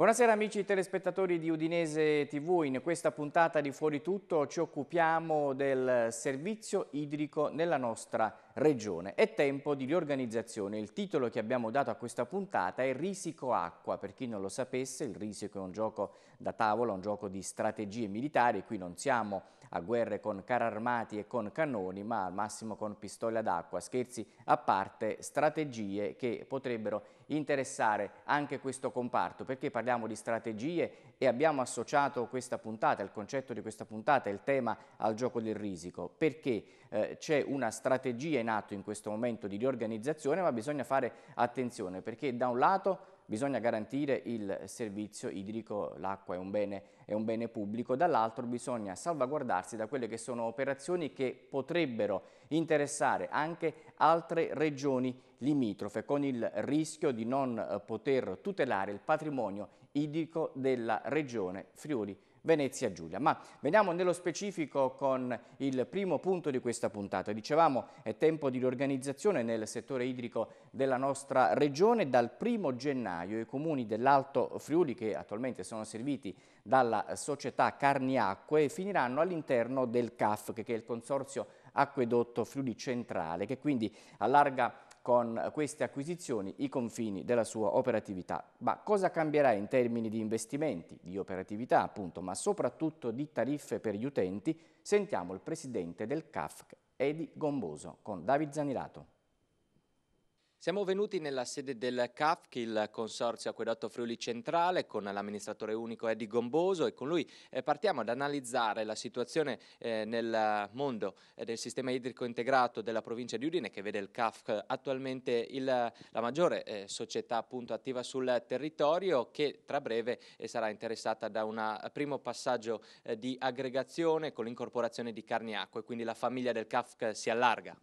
Buonasera amici telespettatori di Udinese TV, in questa puntata di Fuori Tutto ci occupiamo del servizio idrico nella nostra città regione. È tempo di riorganizzazione. Il titolo che abbiamo dato a questa puntata è Risico Acqua. Per chi non lo sapesse, il risico è un gioco da tavola, un gioco di strategie militari. Qui non siamo a guerre con carri armati e con cannoni, ma al massimo con pistole d'acqua. Scherzi a parte, strategie che potrebbero interessare anche questo comparto, perché parliamo di strategie e abbiamo associato questa puntata, il concetto di questa puntata, il tema al gioco del risico, perché eh, c'è una strategia in atto in questo momento di riorganizzazione, ma bisogna fare attenzione perché da un lato bisogna garantire il servizio idrico, l'acqua è, è, un bene pubblico, dall'altro bisogna salvaguardarsi da quelle che sono operazioni che potrebbero interessare anche altre regioni limitrofe con il rischio di non eh, poter tutelare il patrimonio idrico della regione Friuli Venezia Giulia. Ma veniamo nello specifico con il primo punto di questa puntata. Dicevamo è tempo di riorganizzazione nel settore idrico della nostra regione. Dal primo gennaio i comuni dell'Alto Friuli che attualmente sono serviti dalla società Carniacque finiranno all'interno del CAF che è il Consorzio Acquedotto Friuli Centrale che quindi allarga con queste acquisizioni i confini della sua operatività. Ma cosa cambierà in termini di investimenti, di operatività appunto, ma soprattutto di tariffe per gli utenti? Sentiamo il presidente del CAF, Edi Gomboso, con David Zanirato. Siamo venuti nella sede del CAF, il Consorzio Acquedotto Friuli Centrale, con l'amministratore unico Eddy Gomboso e con lui eh, partiamo ad analizzare la situazione eh, nel mondo eh, del sistema idrico integrato della provincia di Udine che vede il CAF attualmente il, la maggiore società appunto, attiva sul territorio che tra breve sarà interessata da un primo passaggio di aggregazione con l'incorporazione di Carniacque, quindi la famiglia del CAF si allarga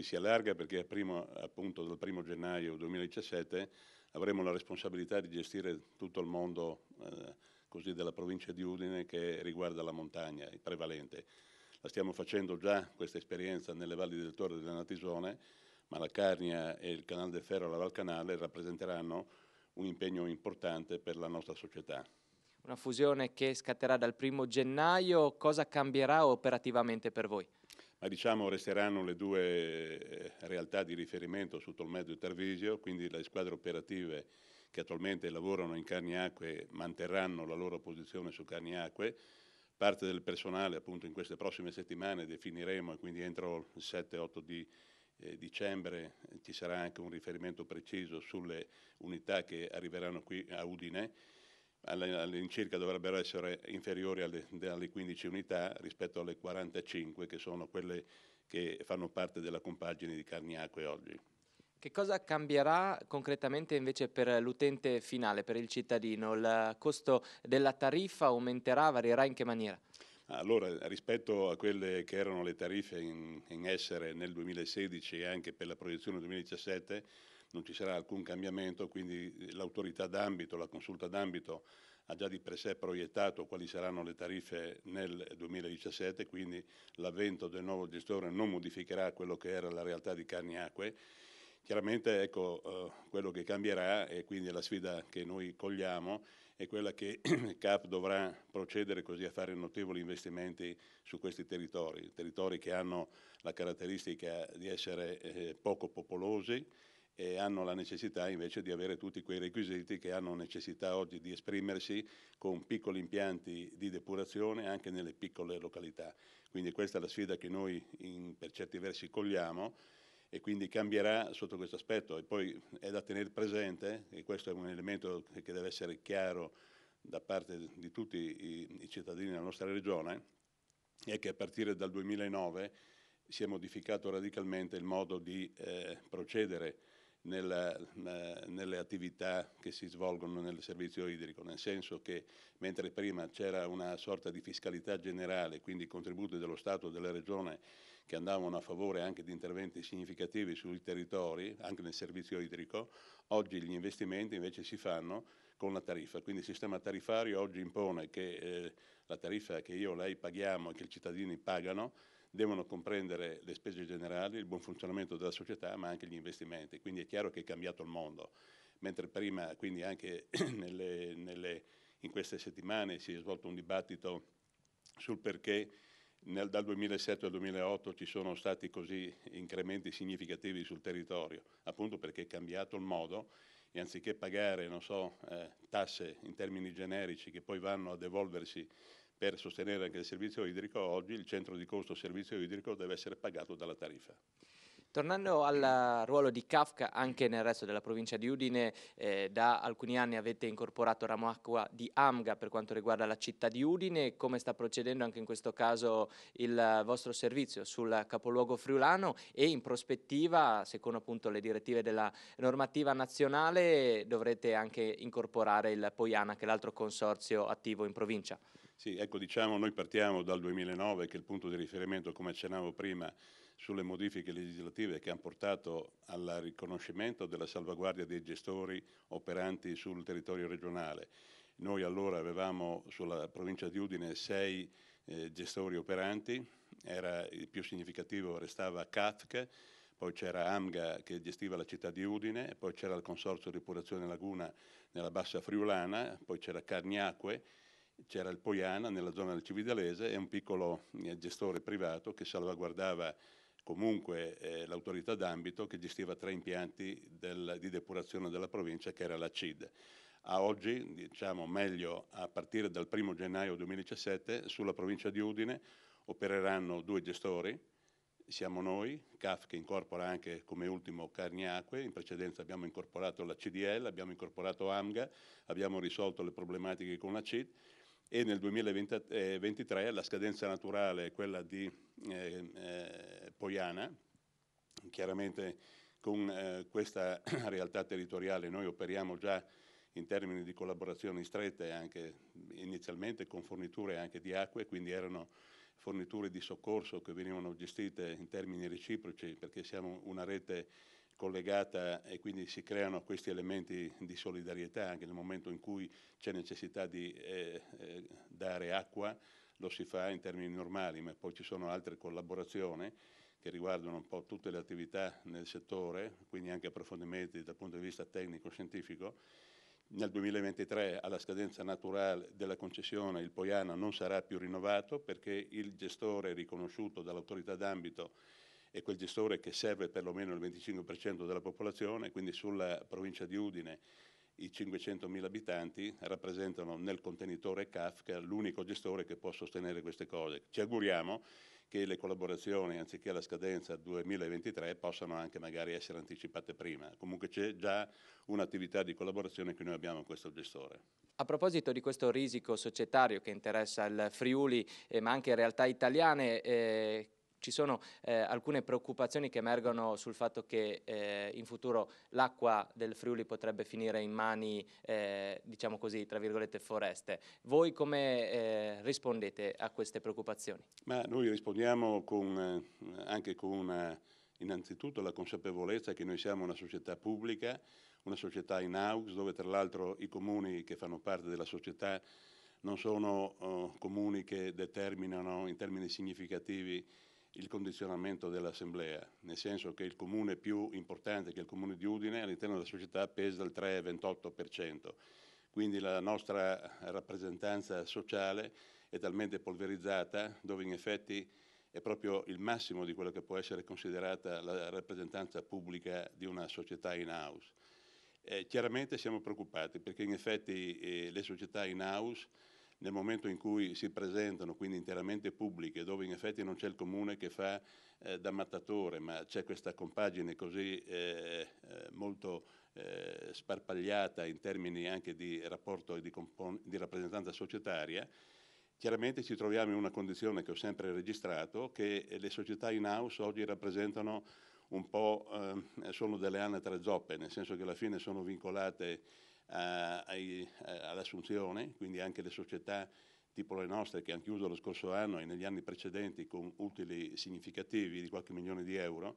si, si allarga perché primo, appunto dal 1 gennaio 2017 avremo la responsabilità di gestire tutto il mondo eh, così della provincia di Udine che riguarda la montagna, il prevalente. La stiamo facendo già questa esperienza nelle valli del Torre della Natisone, ma la Carnia e il Canale del Ferro alla Val Canale rappresenteranno un impegno importante per la nostra società. Una fusione che scatterà dal primo gennaio, cosa cambierà operativamente per voi? ma diciamo resteranno le due eh, realtà di riferimento su Tolmedo e Tarvisio, quindi le squadre operative che attualmente lavorano in Carniacque manterranno la loro posizione su Carniacque, parte del personale appunto in queste prossime settimane definiremo e quindi entro il 7-8 di eh, dicembre ci sarà anche un riferimento preciso sulle unità che arriveranno qui a Udine all'incirca dovrebbero essere inferiori alle, alle 15 unità rispetto alle 45 che sono quelle che fanno parte della compagine di Carniacque oggi. Che cosa cambierà concretamente invece per l'utente finale, per il cittadino? Il costo della tariffa aumenterà, varierà in che maniera? Allora, rispetto a quelle che erano le tariffe in, in essere nel 2016 e anche per la proiezione 2017, non ci sarà alcun cambiamento, quindi l'autorità d'ambito, la consulta d'ambito ha già di per sé proiettato quali saranno le tariffe nel 2017, quindi l'avvento del nuovo gestore non modificherà quello che era la realtà di Carni Acque. Chiaramente ecco, eh, quello che cambierà e quindi la sfida che noi cogliamo è quella che CAP dovrà procedere così a fare notevoli investimenti su questi territori, territori che hanno la caratteristica di essere eh, poco popolosi, e hanno la necessità invece di avere tutti quei requisiti che hanno necessità oggi di esprimersi con piccoli impianti di depurazione anche nelle piccole località. Quindi questa è la sfida che noi in, per certi versi cogliamo e quindi cambierà sotto questo aspetto. E poi è da tenere presente, e questo è un elemento che deve essere chiaro da parte di tutti i, i cittadini della nostra regione, è che a partire dal 2009 si è modificato radicalmente il modo di eh, procedere nella, nelle attività che si svolgono nel servizio idrico, nel senso che mentre prima c'era una sorta di fiscalità generale, quindi contributi dello Stato e della Regione che andavano a favore anche di interventi significativi sui territori, anche nel servizio idrico, oggi gli investimenti invece si fanno con la tariffa. Quindi il sistema tariffario oggi impone che eh, la tariffa che io e lei paghiamo e che i cittadini pagano devono comprendere le spese generali, il buon funzionamento della società, ma anche gli investimenti. Quindi è chiaro che è cambiato il mondo, mentre prima, quindi anche nelle, nelle, in queste settimane si è svolto un dibattito sul perché nel, dal 2007 al 2008 ci sono stati così incrementi significativi sul territorio, appunto perché è cambiato il modo e anziché pagare so, eh, tasse in termini generici che poi vanno ad evolversi per sostenere anche il servizio idrico, oggi il centro di costo servizio idrico deve essere pagato dalla tariffa. Tornando al ruolo di Kafka anche nel resto della provincia di Udine, eh, da alcuni anni avete incorporato ramo acqua di Amga per quanto riguarda la città di Udine, come sta procedendo anche in questo caso il vostro servizio sul capoluogo friulano e in prospettiva, secondo appunto le direttive della normativa nazionale, dovrete anche incorporare il Poiana che è l'altro consorzio attivo in provincia? Sì, ecco, diciamo, noi partiamo dal 2009, che è il punto di riferimento, come accennavo prima, sulle modifiche legislative che hanno portato al riconoscimento della salvaguardia dei gestori operanti sul territorio regionale. Noi allora avevamo sulla provincia di Udine sei eh, gestori operanti, Era, il più significativo restava CATC, poi c'era AMGA che gestiva la città di Udine, poi c'era il Consorzio di Depurazione Laguna nella Bassa Friulana, poi c'era Carniacque, c'era il Poiana nella zona del Cividalese e un piccolo eh, gestore privato che salvaguardava comunque eh, l'autorità d'ambito che gestiva tre impianti del, di depurazione della provincia che era la CID. A oggi, diciamo meglio a partire dal 1 gennaio 2017, sulla provincia di Udine opereranno due gestori, siamo noi, CAF che incorpora anche come ultimo Carniacque, in precedenza abbiamo incorporato la CDL, abbiamo incorporato AMGA, abbiamo risolto le problematiche con la CID e nel 2023 eh, la scadenza naturale è quella di eh, eh, Poiana, chiaramente con eh, questa realtà territoriale noi operiamo già in termini di collaborazioni strette anche inizialmente con forniture anche di acque, quindi erano forniture di soccorso che venivano gestite in termini reciproci perché siamo una rete collegata e quindi si creano questi elementi di solidarietà anche nel momento in cui c'è necessità di eh, eh, dare acqua, lo si fa in termini normali, ma poi ci sono altre collaborazioni che riguardano un po' tutte le attività nel settore, quindi anche approfondimenti dal punto di vista tecnico-scientifico. Nel 2023 alla scadenza naturale della concessione il Poiana non sarà più rinnovato perché il gestore riconosciuto dall'autorità d'ambito è quel gestore che serve perlomeno il 25% della popolazione, quindi sulla provincia di Udine i 500.000 abitanti rappresentano nel contenitore Kafka l'unico gestore che può sostenere queste cose. Ci auguriamo che le collaborazioni, anziché la scadenza 2023, possano anche magari essere anticipate prima. Comunque c'è già un'attività di collaborazione che noi abbiamo con questo gestore. A proposito di questo risico societario che interessa il Friuli, eh, ma anche realtà italiane, eh, ci sono eh, alcune preoccupazioni che emergono sul fatto che eh, in futuro l'acqua del Friuli potrebbe finire in mani, eh, diciamo così, tra virgolette foreste. Voi come eh, rispondete a queste preoccupazioni? Ma noi rispondiamo con, eh, anche con innanzitutto la consapevolezza che noi siamo una società pubblica, una società in AUX dove tra l'altro i comuni che fanno parte della società non sono uh, comuni che determinano in termini significativi il condizionamento dell'assemblea, nel senso che il comune più importante che è il comune di Udine all'interno della società pesa il 3,28%, quindi la nostra rappresentanza sociale è talmente polverizzata dove in effetti è proprio il massimo di quello che può essere considerata la rappresentanza pubblica di una società in house. Eh, chiaramente siamo preoccupati perché in effetti eh, le società in house nel momento in cui si presentano, quindi interamente pubbliche, dove in effetti non c'è il comune che fa eh, da mattatore, ma c'è questa compagine così eh, eh molto eh, sparpagliata in termini anche di rapporto e di, di rappresentanza societaria, Chiaramente ci troviamo in una condizione che ho sempre registrato, che le società in house oggi rappresentano un po' eh, sono delle anatre zoppe, nel senso che alla fine sono vincolate eh, eh, all'assunzione, quindi anche le società tipo le nostre che hanno chiuso lo scorso anno e negli anni precedenti con utili significativi di qualche milione di euro,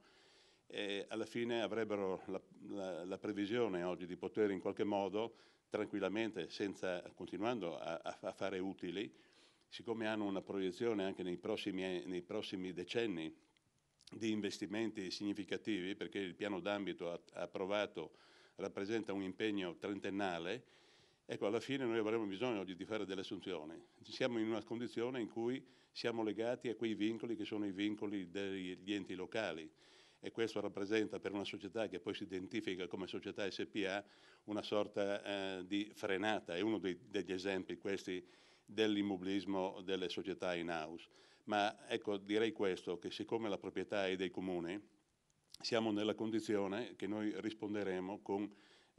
eh, alla fine avrebbero la, la, la, previsione oggi di poter in qualche modo tranquillamente, senza, continuando a, a fare utili, siccome hanno una proiezione anche nei prossimi, nei prossimi, decenni di investimenti significativi, perché il piano d'ambito ha approvato rappresenta un impegno trentennale, ecco, alla fine noi avremo bisogno di, fare delle assunzioni. Siamo in una condizione in cui siamo legati a quei vincoli che sono i vincoli degli enti locali e questo rappresenta per una società che poi si identifica come società SPA una sorta eh, di frenata, è uno dei, degli esempi questi dell'immobilismo delle società in house. Ma ecco, direi questo, che siccome la proprietà è dei comuni, siamo nella condizione che noi risponderemo con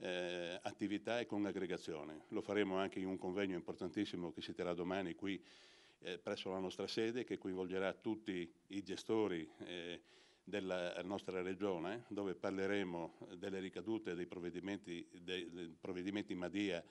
eh, attività e con aggregazione. Lo faremo anche in un convegno importantissimo che si terrà domani qui eh, presso la nostra sede, che coinvolgerà tutti i gestori eh, della nostra regione, dove parleremo delle ricadute dei provvedimenti, dei, dei provvedimenti Madia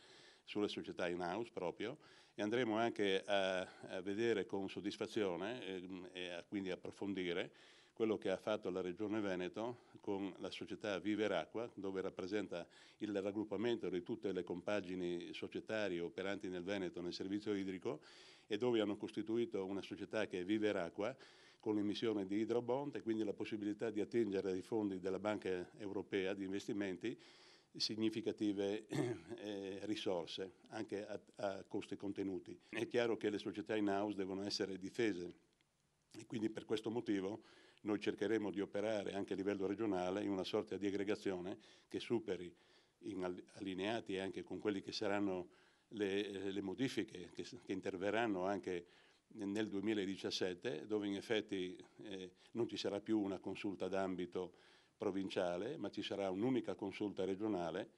sulle società in house proprio e andremo anche a, a vedere con soddisfazione ehm, e a, quindi approfondire quello che ha fatto la Regione Veneto con la società Viveracqua, dove rappresenta il raggruppamento di tutte le compagini societarie operanti nel Veneto nel servizio idrico e dove hanno costituito una società che è Viveracqua con l'emissione di idrobond e quindi la possibilità di attingere ai fondi della Banca Europea di investimenti significative eh, risorse, anche a, a, costi contenuti. È chiaro che le società in house devono essere difese e quindi per questo motivo noi cercheremo di operare anche a livello regionale in una sorta di aggregazione che superi in allineati anche con quelle che saranno le, eh, le modifiche che, che, interverranno anche nel 2017, dove in effetti eh, non ci sarà più una consulta d'ambito provinciale, ma ci sarà un'unica consulta regionale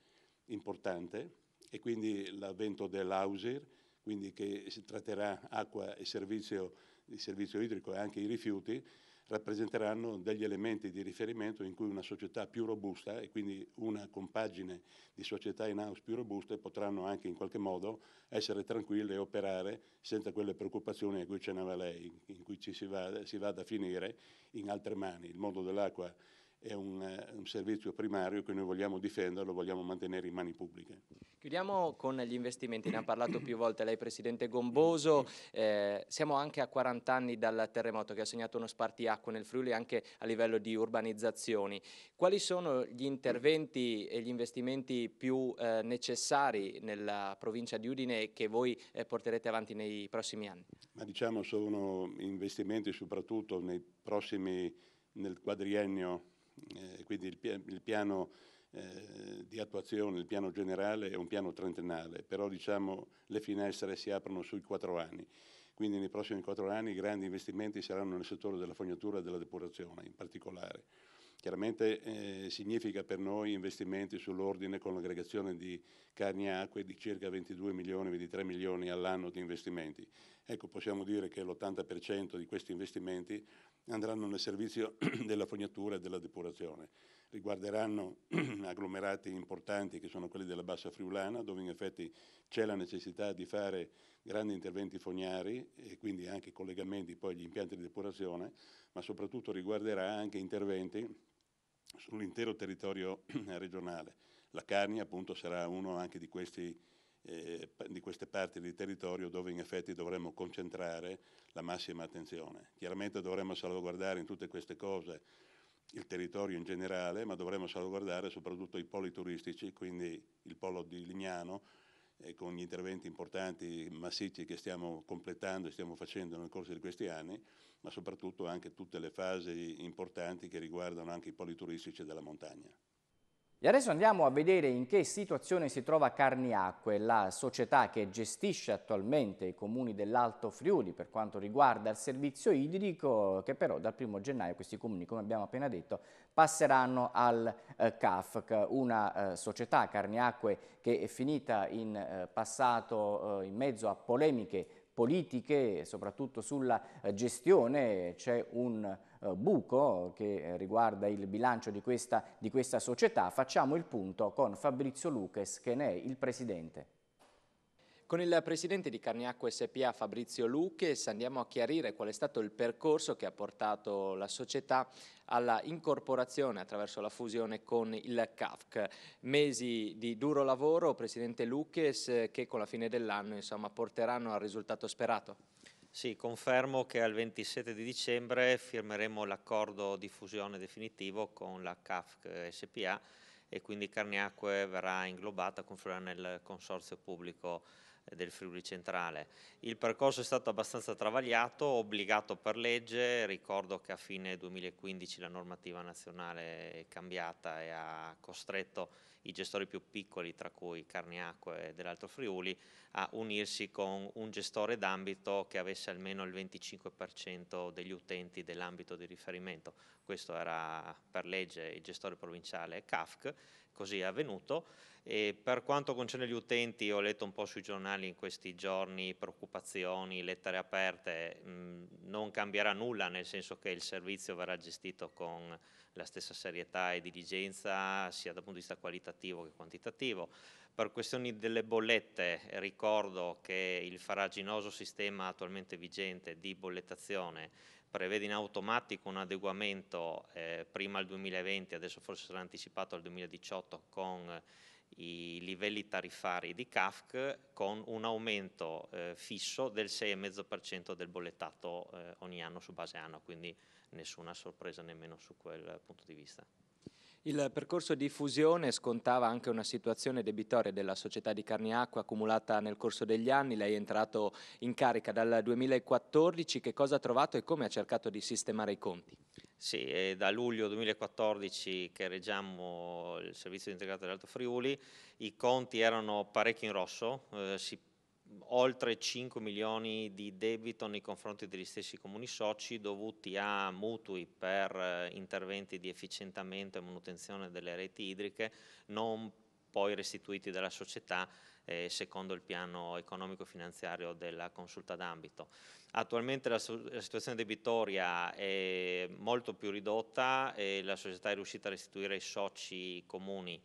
importante e quindi l'avvento dell'AUSIR, quindi che si tratterà acqua e servizio, servizio idrico e anche i rifiuti, rappresenteranno degli elementi di riferimento in cui una società più robusta e quindi una compagine di società in house più robuste potranno anche in qualche modo essere tranquille e operare senza quelle preoccupazioni a cui accennava lei, in cui ci si va, si va a finire in altre mani. Il mondo dell'acqua è un, eh, un, servizio primario che noi vogliamo difenderlo, vogliamo mantenere in mani pubbliche. Chiudiamo con gli investimenti, ne ha parlato più volte lei Presidente Gomboso, eh, siamo anche a 40 anni dal terremoto che ha segnato uno spartiacque nel Friuli anche a livello di urbanizzazioni. Quali sono gli interventi e gli investimenti più eh, necessari nella provincia di Udine che voi eh, porterete avanti nei prossimi anni? Ma diciamo sono investimenti soprattutto nei prossimi, nel quadriennio eh, quindi il, il piano eh, di attuazione, il piano generale è un piano trentennale, però diciamo le finestre si aprono sui quattro anni. Quindi nei prossimi quattro anni i grandi investimenti saranno nel settore della fognatura e della depurazione in particolare. Chiaramente eh, significa per noi investimenti sull'ordine con l'aggregazione di carni e acque di circa 22 milioni, 23 milioni all'anno di investimenti. Ecco, possiamo dire che l'80% di questi investimenti andranno nel servizio della fognatura e della depurazione. Riguarderanno agglomerati importanti che sono quelli della Bassa Friulana, dove in effetti c'è la necessità di fare grandi interventi fognari e quindi anche collegamenti poi agli impianti di depurazione, ma soprattutto riguarderà anche interventi sull'intero territorio regionale. La Carnia appunto sarà uno anche di questi eh, di queste parti di territorio dove in effetti dovremmo concentrare la massima attenzione. Chiaramente dovremmo salvaguardare in tutte queste cose il territorio in generale, ma dovremmo salvaguardare soprattutto i poli turistici, quindi il polo di Lignano, eh, con gli interventi importanti, massicci che stiamo completando e stiamo facendo nel corso di questi anni, ma soprattutto anche tutte le fasi importanti che riguardano anche i poli turistici della montagna. E adesso andiamo a vedere in che situazione si trova Carniacque, la società che gestisce attualmente i comuni dell'Alto Friuli per quanto riguarda il servizio idrico, che però dal 1 gennaio questi comuni, come abbiamo appena detto, passeranno al eh, CAFC, una eh, società Carniacque che è finita in eh, passato eh, in mezzo a polemiche politiche soprattutto sulla eh, gestione c'è un eh, buco che eh, riguarda il bilancio di questa, di questa società. Facciamo il punto con Fabrizio Luques che ne è il presidente. Con il presidente di Carniacco SPA Fabrizio Lucches andiamo a chiarire qual è stato il percorso che ha portato la società alla incorporazione attraverso la fusione con il CAFC. Mesi di duro lavoro, presidente Lucches, che con la fine dell'anno porteranno al risultato sperato. Sì, confermo che al 27 di dicembre firmeremo l'accordo di fusione definitivo con la CAFC SPA e quindi Carniacque verrà inglobata, confluirà nel consorzio pubblico del Friuli Centrale. Il percorso è stato abbastanza travagliato, obbligato per legge, ricordo che a fine 2015 la normativa nazionale è cambiata e ha costretto i gestori più piccoli, tra cui Carniacco e dell'Alto Friuli, a unirsi con un gestore d'ambito che avesse almeno il 25% degli utenti dell'ambito di riferimento. Questo era per legge il gestore provinciale CAFC così è avvenuto. E per quanto concerne gli utenti, ho letto un po' sui giornali in questi giorni preoccupazioni, lettere aperte, mh, mm, non cambierà nulla nel senso che il servizio verrà gestito con la stessa serietà e diligenza sia dal punto di vista qualitativo che quantitativo. Per questioni delle bollette ricordo che il faraginoso sistema attualmente vigente di bollettazione prevede in automatico un adeguamento eh, prima al 2020, adesso forse sarà anticipato al 2018 con eh, i livelli tariffari di CAFC con un aumento eh, fisso del 6,5% del bollettato eh, ogni anno su base anno, quindi nessuna sorpresa nemmeno su quel eh, punto di vista. Il percorso di fusione scontava anche una situazione debitoria della società di carne acqua accumulata nel corso degli anni. Lei è entrato in carica dal 2014. Che cosa ha trovato e come ha cercato di sistemare i conti? Sì, è da luglio 2014 che reggiamo il servizio integrato dell'Alto Friuli. I conti erano parecchio in rosso, eh, si oltre 5 milioni di debito nei confronti degli stessi comuni soci dovuti a mutui per eh, interventi di efficientamento e manutenzione delle reti idriche non poi restituiti dalla società eh, secondo il piano economico-finanziario della consulta d'ambito. Attualmente la, la, situazione debitoria è molto più ridotta e la società è riuscita a restituire ai soci comuni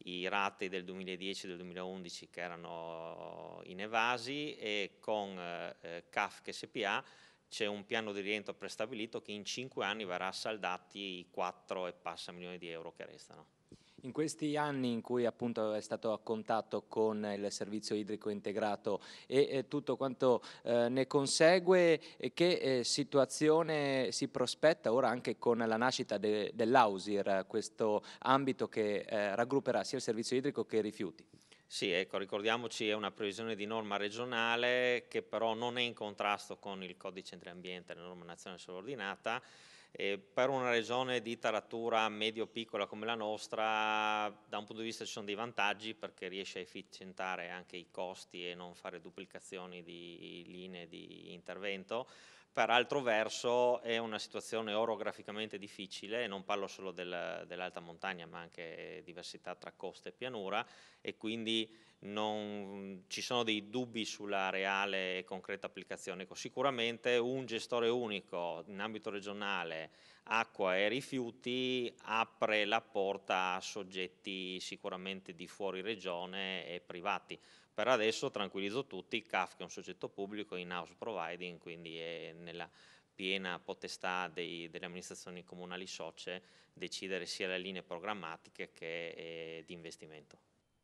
i rate del 2010 e del 2011 che erano inevasi e con eh, CAF eh, SPA c'è un piano di rientro prestabilito che in 5 anni verrà saldati i 4 e passa milioni di euro che restano. In questi anni in cui appunto è stato a contatto con il servizio idrico integrato e, e tutto quanto eh, ne consegue, che eh, situazione si prospetta ora anche con la nascita de, dell'AUSIR, questo ambito che eh, raggrupperà sia il servizio idrico che i rifiuti? Sì, ecco, ricordiamoci è una previsione di norma regionale che però non è in contrasto con il codice ambiente, la norma nazionale sull'ordinata, eh, per una regione di taratura medio-piccola come la nostra, da un punto di vista ci sono dei vantaggi perché riesce a efficientare anche i costi e non fare duplicazioni di linee di intervento, per altro verso è una situazione orograficamente difficile, e non parlo solo del, dell'alta montagna ma anche diversità tra costa e pianura e quindi non, ci sono dei dubbi sulla reale e concreta applicazione. Ecco, sicuramente un gestore unico in ambito regionale acqua e rifiuti apre la porta a soggetti sicuramente di fuori regione e privati, per adesso tranquillizzo tutti, Kafka è un soggetto pubblico in house providing, quindi è nella piena potestà dei, delle amministrazioni comunali socie decidere sia le linee programmatiche che eh, di investimento.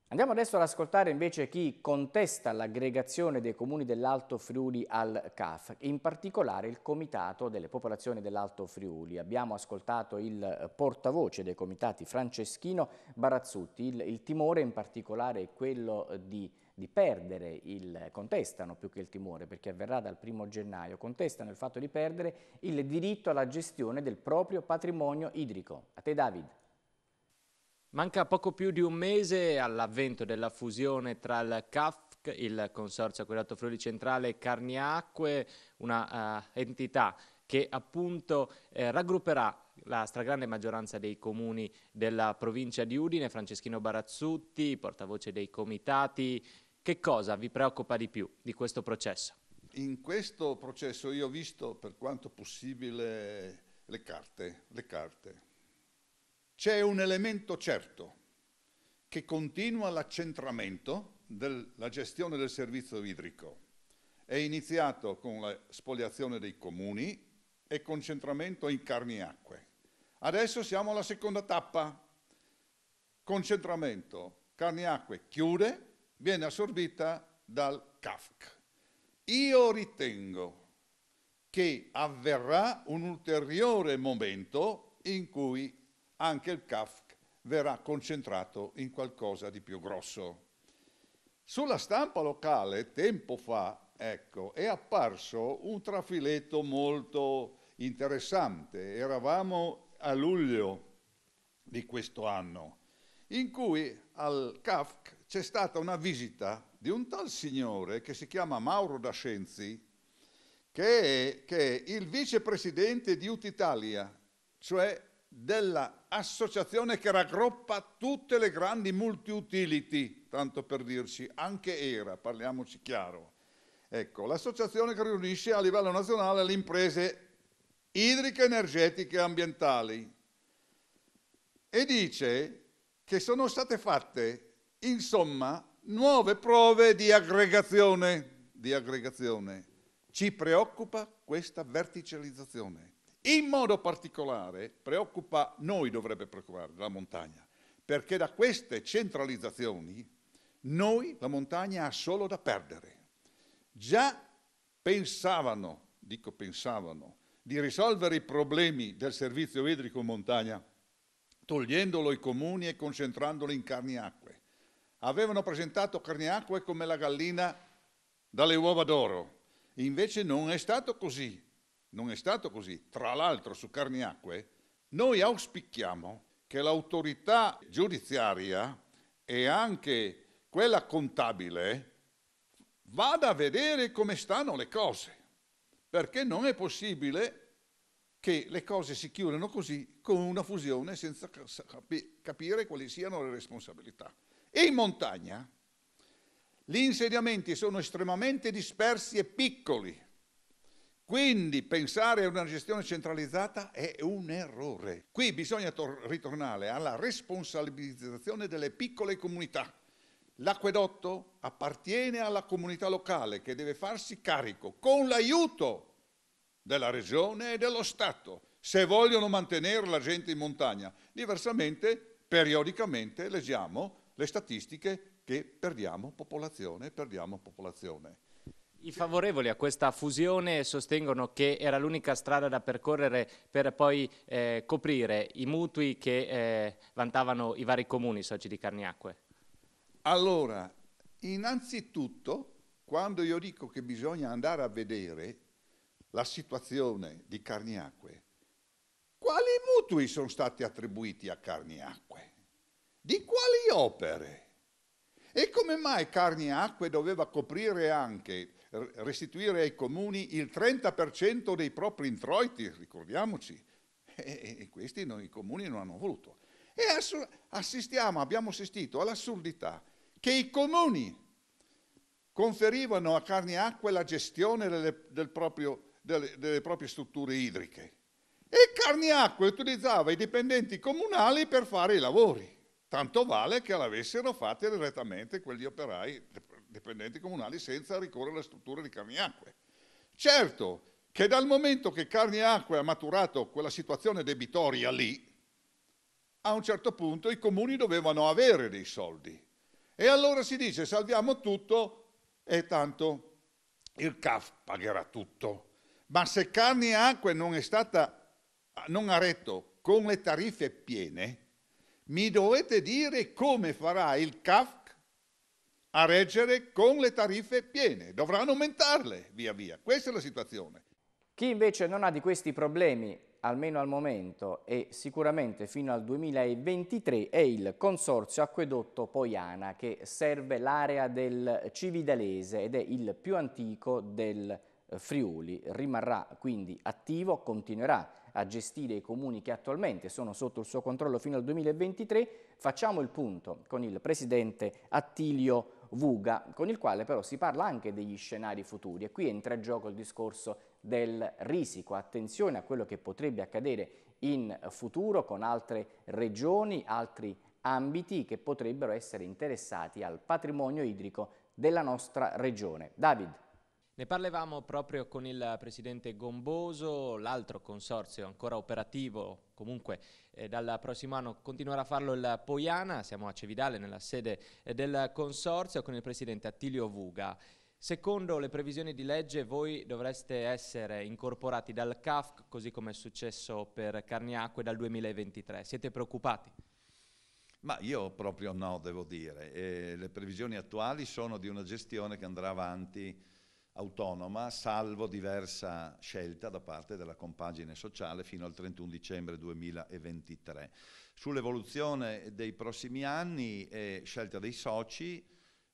Andiamo adesso ad ascoltare invece chi contesta l'aggregazione dei comuni dell'Alto Friuli al CAF, in particolare il Comitato delle Popolazioni dell'Alto Friuli. Abbiamo ascoltato il portavoce dei comitati Franceschino Barazzutti. Il, il timore in particolare è quello di di perdere il, contestano più che il timore, perché avverrà dal primo gennaio, contestano il fatto di perdere il diritto alla gestione del proprio patrimonio idrico. A te David. Manca poco più di un mese all'avvento della fusione tra il CAF il Consorzio Acquedotto Friuli Centrale Carniacque, una uh, entità che appunto eh, raggrupperà la stragrande maggioranza dei comuni della provincia di Udine, Franceschino Barazzutti, portavoce dei comitati, che cosa vi preoccupa di più di questo processo? In questo processo io ho visto per quanto possibile le carte, le carte. C'è un elemento certo che continua l'accentramento della gestione del servizio idrico. È iniziato con la spoliazione dei comuni, e concentramento in carniacque. Adesso siamo alla seconda tappa, concentramento, carniacque chiude, viene assorbita dal CAFC. Io ritengo che avverrà un ulteriore momento in cui anche il CAFC verrà concentrato in qualcosa di più grosso. Sulla stampa locale tempo fa, ecco, è apparso un trafiletto molto interessante, eravamo a luglio di questo anno, in cui al CAFC c'è stata una visita di un tal signore che si chiama Mauro Dascenzi, che è, che è il vicepresidente di Utitalia, cioè dell'associazione che raggruppa tutte le grandi multi-utility, tanto per dirci, anche ERA, parliamoci chiaro. Ecco, l'associazione che riunisce a livello nazionale le imprese idriche, energetiche e ambientali e dice che sono state fatte, insomma, nuove prove di aggregazione. Di aggregazione. Ci preoccupa questa verticalizzazione. In modo particolare preoccupa, noi dovrebbe preoccupare, la montagna, perché da queste centralizzazioni noi la montagna ha solo da perdere. Già pensavano, dico pensavano, di risolvere i problemi del servizio idrico in montagna, togliendolo ai comuni e concentrandolo in carni acque. Avevano presentato carni acque come la gallina dalle uova d'oro, invece non è stato così. Non è stato così. Tra l'altro su carni acque noi auspichiamo che l'autorità giudiziaria e anche quella contabile vada a vedere come stanno le cose perché non è possibile che le cose si chiudano così con una fusione senza capire quali siano le responsabilità. E in montagna gli insediamenti sono estremamente dispersi e piccoli, quindi pensare a una gestione centralizzata è un errore. Qui bisogna ritornare alla responsabilizzazione delle piccole comunità L'acquedotto appartiene alla comunità locale che deve farsi carico con l'aiuto della regione e dello Stato se vogliono mantenere la gente in montagna. Diversamente, periodicamente leggiamo le statistiche che perdiamo popolazione, perdiamo popolazione. I favorevoli a questa fusione sostengono che era l'unica strada da percorrere per poi eh, coprire i mutui che eh, vantavano i vari comuni soci di Carniacque. Allora, innanzitutto, quando io dico che bisogna andare a vedere la situazione di Carniacque, quali mutui sono stati attribuiti a Carniacque? Di quali opere? E come mai Carniacque doveva coprire anche, restituire ai comuni il 30% dei propri introiti, ricordiamoci? E questi noi, i comuni non hanno voluto. E assistiamo, abbiamo assistito all'assurdità che i comuni conferivano a carne e acqua la gestione delle, del proprio, delle, delle proprie strutture idriche. E carne e acqua utilizzava i dipendenti comunali per fare i lavori. Tanto vale che l'avessero fatta direttamente quegli operai dipendenti comunali senza ricorrere alle strutture di carne e acqua. Certo che dal momento che carne e acqua ha maturato quella situazione debitoria lì, a un certo punto i comuni dovevano avere dei soldi e allora si dice salviamo tutto e tanto il CAF pagherà tutto. Ma se carne e acque non è stata, non ha retto con le tariffe piene, mi dovete dire come farà il CAF a reggere con le tariffe piene. Dovranno aumentarle via via. Questa è la situazione. Chi invece non ha di questi problemi, almeno al momento e sicuramente fino al 2023, è il Consorzio Acquedotto Poiana che serve l'area del Cividalese ed è il più antico del eh, Friuli. Rimarrà quindi attivo, continuerà a gestire i comuni che attualmente sono sotto il suo controllo fino al 2023. Facciamo il punto con il presidente Attilio Vuga, con il quale però si parla anche degli scenari futuri e qui entra in gioco il discorso del risico, attenzione a quello che potrebbe accadere in futuro con altre regioni, altri ambiti che potrebbero essere interessati al patrimonio idrico della nostra regione. David. Ne parlavamo proprio con il presidente Gomboso, l'altro consorzio ancora operativo comunque eh, dal prossimo anno continuerà a farlo il Poiana, siamo a Cevidale nella sede eh, del consorzio con il presidente Attilio Vuga. Secondo le previsioni di legge voi dovreste essere incorporati dal CAF, così come è successo per Carniacque dal 2023. Siete preoccupati? Ma io proprio no, devo dire. E eh, le previsioni attuali sono di una gestione che andrà avanti autonoma, salvo diversa scelta da parte della compagine sociale fino al 31 dicembre 2023. Sull'evoluzione dei prossimi anni e scelta dei soci,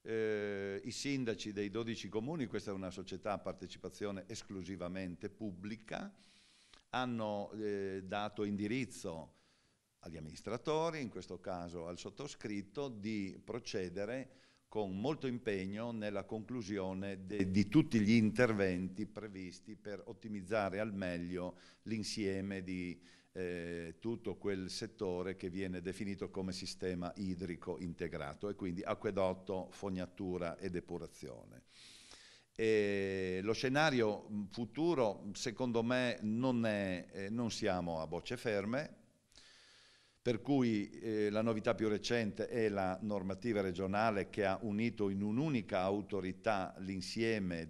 eh, i sindaci dei 12 comuni, questa è una società a partecipazione esclusivamente pubblica, hanno eh, dato indirizzo agli amministratori, in questo caso al sottoscritto, di procedere con molto impegno nella conclusione de, di tutti gli interventi previsti per ottimizzare al meglio l'insieme di eh, tutto quel settore che viene definito come sistema idrico integrato e quindi acquedotto, fognatura e depurazione. E lo scenario futuro secondo me non, è, eh, non siamo a bocce ferme, per cui eh, la novità più recente è la normativa regionale che ha unito in un'unica autorità l'insieme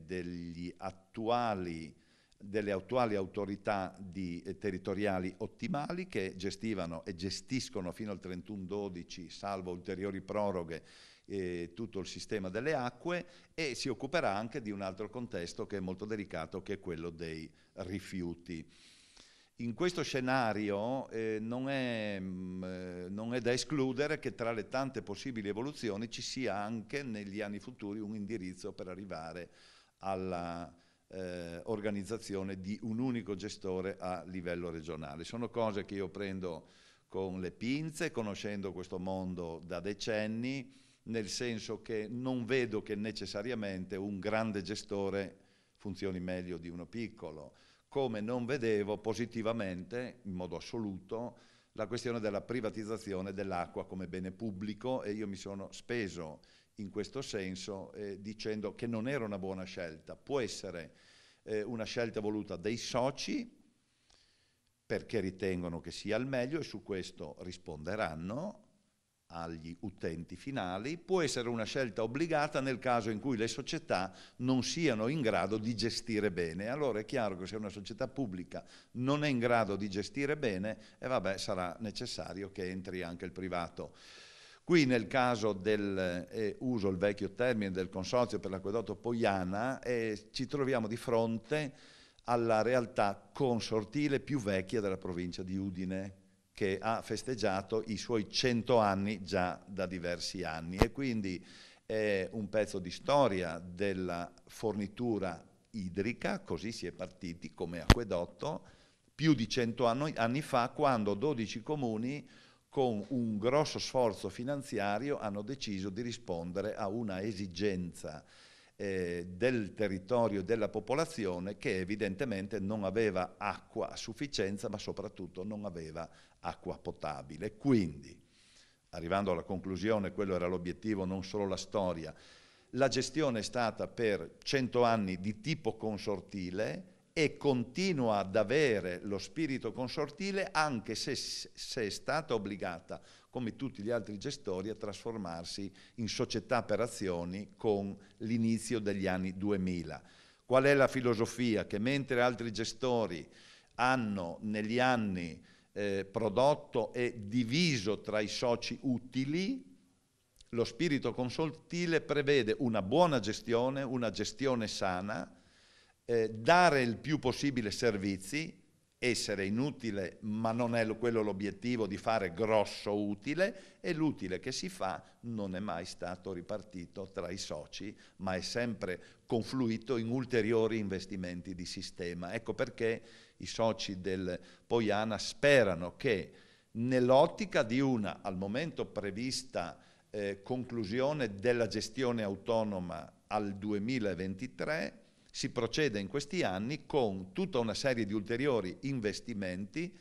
attuali, delle attuali autorità di, eh, territoriali ottimali che gestivano e gestiscono fino al 31-12, salvo ulteriori proroghe, eh, tutto il sistema delle acque e si occuperà anche di un altro contesto che è molto delicato che è quello dei rifiuti. In questo scenario eh, non, è, mh, mm, eh, non, è, da escludere che tra le tante possibili evoluzioni ci sia anche negli anni futuri un indirizzo per arrivare alla eh, organizzazione di un unico gestore a livello regionale. Sono cose che io prendo con le pinze, conoscendo questo mondo da decenni, nel senso che non vedo che necessariamente un grande gestore funzioni meglio di uno piccolo come non vedevo positivamente, in modo assoluto, la questione della privatizzazione dell'acqua come bene pubblico e io mi sono speso in questo senso eh, dicendo che non era una buona scelta, può essere eh, una scelta voluta dai soci perché ritengono che sia il meglio e su questo risponderanno, agli utenti finali, può essere una scelta obbligata nel caso in cui le società non siano in grado di gestire bene. Allora è chiaro che se una società pubblica non è in grado di gestire bene, eh vabbè, sarà necessario che entri anche il privato. Qui nel caso del, eh, uso il vecchio termine, del consorzio per l'acquedotto Poiana, eh, ci troviamo di fronte alla realtà consortile più vecchia della provincia di Udine, che ha festeggiato i suoi 100 anni già da diversi anni e quindi è un pezzo di storia della fornitura idrica, così si è partiti come acquedotto, più di 100 anni, fa quando 12 comuni con un grosso sforzo finanziario hanno deciso di rispondere a una esigenza eh, del territorio, della popolazione che evidentemente non aveva acqua a sufficienza ma soprattutto non aveva acqua potabile. Quindi, arrivando alla conclusione, quello era l'obiettivo, non solo la storia, la gestione è stata per 100 anni di tipo consortile, e continua ad avere lo spirito consortile anche se, se, è stata obbligata, come tutti gli altri gestori, a trasformarsi in società per azioni con l'inizio degli anni 2000. Qual è la filosofia? Che mentre altri gestori hanno negli anni eh, prodotto e diviso tra i soci utili, lo spirito consortile prevede una buona gestione, una gestione sana, eh, dare il più possibile servizi, essere inutile, ma non è quello l'obiettivo di fare grosso utile e l'utile che si fa non è mai stato ripartito tra i soci, ma è sempre confluito in ulteriori investimenti di sistema. Ecco perché i soci del Poiana sperano che nell'ottica di una al momento prevista eh, conclusione della gestione autonoma al 2023 si procede in questi anni con tutta una serie di ulteriori investimenti.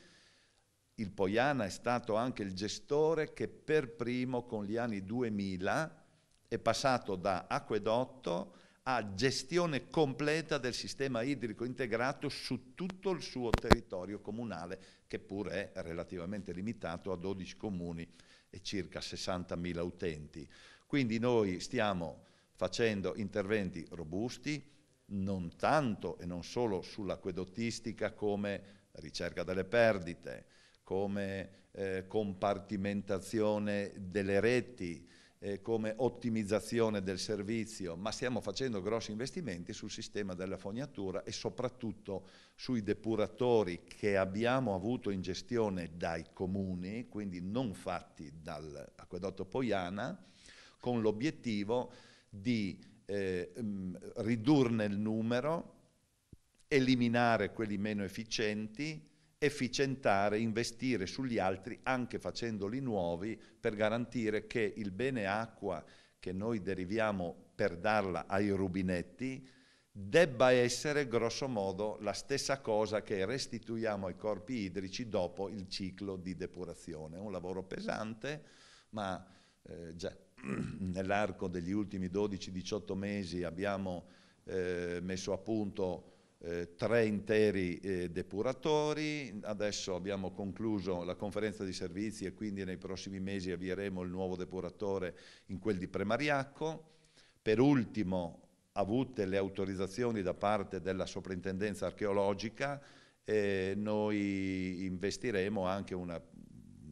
Il Poiana è stato anche il gestore che per primo con gli anni 2000 è passato da acquedotto a gestione completa del sistema idrico integrato su tutto il suo territorio comunale, che pure è relativamente limitato a 12 comuni e circa 60.000 utenti. Quindi noi stiamo facendo interventi robusti, non tanto e non solo sull'acquedottistica come ricerca delle perdite, come eh, compartimentazione delle reti, eh, come ottimizzazione del servizio, ma stiamo facendo grossi investimenti sul sistema della fognatura e soprattutto sui depuratori che abbiamo avuto in gestione dai comuni, quindi non fatti dall'acquedotto Poiana, con l'obiettivo di eh, mm, ridurne il numero, eliminare quelli meno efficienti, efficientare, investire sugli altri anche facendoli nuovi per garantire che il bene acqua che noi deriviamo per darla ai rubinetti debba essere grosso modo la stessa cosa che restituiamo ai corpi idrici dopo il ciclo di depurazione. È un lavoro pesante, ma eh, già nell'arco degli ultimi 12-18 mesi abbiamo eh, messo a punto eh, tre interi eh, depuratori, adesso abbiamo concluso la conferenza di servizi e quindi nei prossimi mesi avvieremo il nuovo depuratore in quel di Premariacco. Per ultimo, avute le autorizzazioni da parte della soprintendenza archeologica, eh, noi investiremo anche una,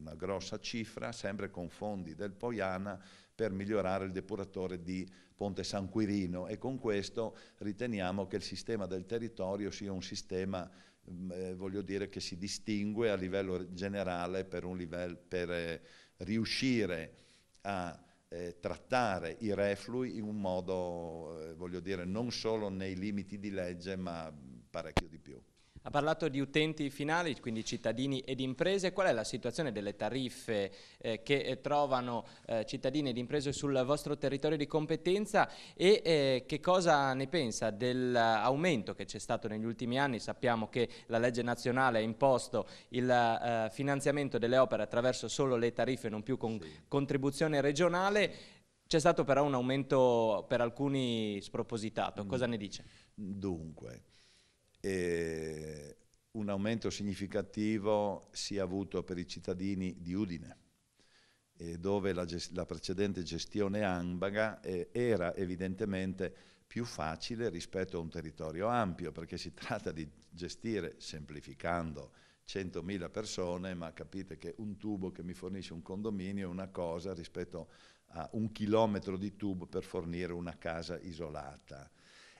una grossa cifra, sempre con fondi del Poiana, per migliorare il depuratore di Ponte San Quirino e con questo riteniamo che il sistema del territorio sia un sistema mm, eh, voglio dire che si distingue a livello generale per, un livello, per eh, riuscire a eh, trattare i reflui in un modo, eh, voglio dire, non solo nei limiti di legge ma parecchio di più. Ha parlato di utenti finali, quindi cittadini ed imprese. Qual è la situazione delle tariffe eh, che eh, trovano eh, cittadini ed imprese sul vostro territorio di competenza e eh, che cosa ne pensa dell'aumento che c'è stato negli ultimi anni? Sappiamo che la legge nazionale ha imposto il eh, finanziamento delle opere attraverso solo le tariffe, non più con sì. contribuzione regionale. C'è stato però un aumento per alcuni spropositato, mm. cosa ne dice? Dunque, eh, un aumento significativo si è avuto per i cittadini di Udine, eh, dove la, la, precedente gestione ambaga eh, era evidentemente più facile rispetto a un territorio ampio, perché si tratta di gestire, semplificando, 100.000 persone, ma capite che un tubo che mi fornisce un condominio è una cosa rispetto a un chilometro di tubo per fornire una casa isolata.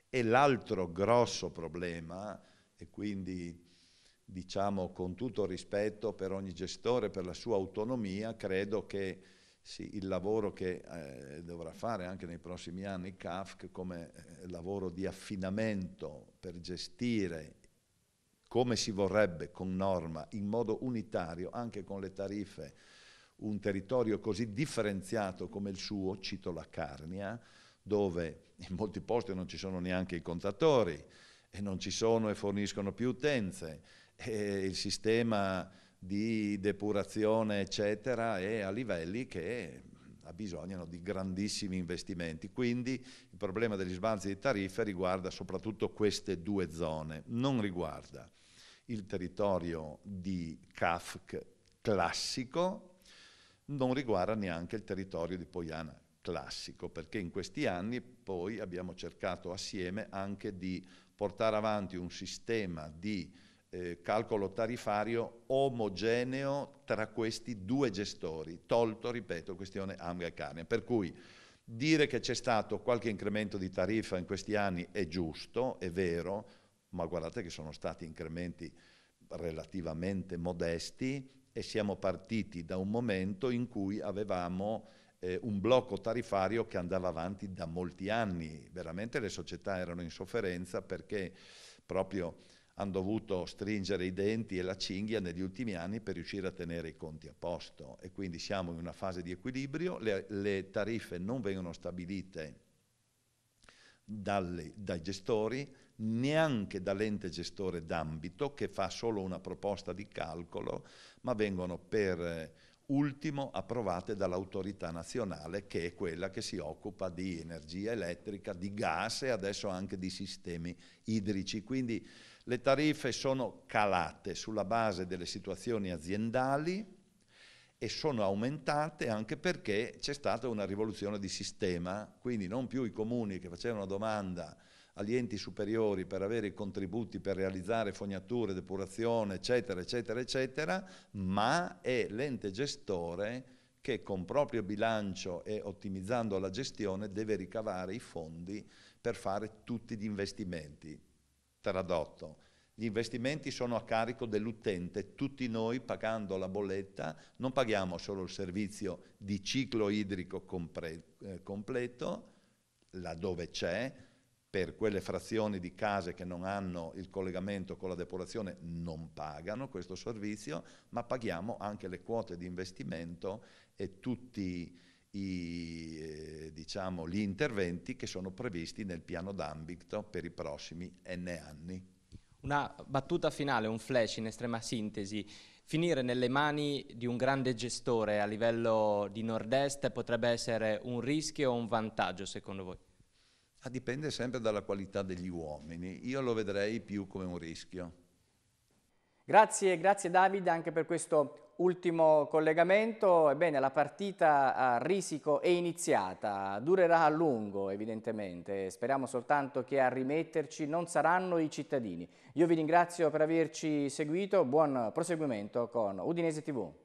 E l'altro grosso problema, e quindi diciamo con tutto rispetto per ogni gestore, per la sua autonomia, credo che sì, il lavoro che eh, dovrà fare anche nei prossimi anni CAFC come eh, lavoro di affinamento per gestire come si vorrebbe con norma in modo unitario anche con le tariffe un territorio così differenziato come il suo, cito la Carnia, dove in molti posti non ci sono neanche i contatori e non ci sono e forniscono più utenze e il sistema di depurazione eccetera è a livelli che abbisognano di grandissimi investimenti. Quindi il problema degli sbalzi di tariffe riguarda soprattutto queste due zone, non riguarda il territorio di CAF classico, non riguarda neanche il territorio di Poiana classico, perché in questi anni poi abbiamo cercato assieme anche di portare avanti un sistema di eh, calcolo tarifario omogeneo tra questi due gestori, tolto, ripeto, questione Amga e Carnia. Per cui dire che c'è stato qualche incremento di tariffa in questi anni è giusto, è vero, ma guardate che sono stati incrementi relativamente modesti e siamo partiti da un momento in cui avevamo eh, un blocco tarifario che andava avanti da molti anni, veramente le società erano in sofferenza perché proprio hanno dovuto stringere i denti e la cinghia negli ultimi anni per riuscire a tenere i conti a posto e quindi siamo in una fase di equilibrio, le, le tariffe non vengono stabilite dalle, dai gestori, neanche dall'ente gestore d'ambito che fa solo una proposta di calcolo, ma vengono per eh, ultimo approvate dall'autorità nazionale che è quella che si occupa di energia elettrica, di gas e adesso anche di sistemi idrici. Quindi le tariffe sono calate sulla base delle situazioni aziendali e sono aumentate anche perché c'è stata una rivoluzione di sistema, quindi non più i comuni che facevano domanda agli enti superiori per avere i contributi per realizzare fognature, depurazione, eccetera, eccetera, eccetera, ma è l'ente gestore che con proprio bilancio e ottimizzando la gestione deve ricavare i fondi per fare tutti gli investimenti. Tradotto, gli investimenti sono a carico dell'utente, tutti noi pagando la bolletta non paghiamo solo il servizio di ciclo idrico compre- eh, completo, laddove c'è, per quelle frazioni di case che non hanno il collegamento con la depurazione non pagano questo servizio, ma paghiamo anche le quote di investimento e tutti i, eh, diciamo, gli interventi che sono previsti nel piano d'ambito per i prossimi N anni. Una battuta finale, un flash in estrema sintesi. Finire nelle mani di un grande gestore a livello di nord-est potrebbe essere un rischio o un vantaggio secondo voi? Ah, dipende sempre dalla qualità degli uomini. Io lo vedrei più come un rischio. Grazie, grazie Davide anche per questo ultimo collegamento. Ebbene, la partita a risico è iniziata, durerà a lungo evidentemente. Speriamo soltanto che a rimetterci non saranno i cittadini. Io vi ringrazio per averci seguito, buon proseguimento con Udinese TV.